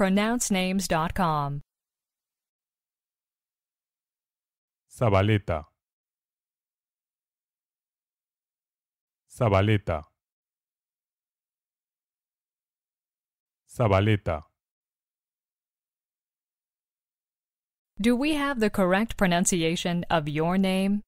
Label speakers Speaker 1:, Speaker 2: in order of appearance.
Speaker 1: pronouncenames.com.
Speaker 2: Zabaleta. Zabaleta. Zabaleta.
Speaker 1: Do we have the correct pronunciation of your name?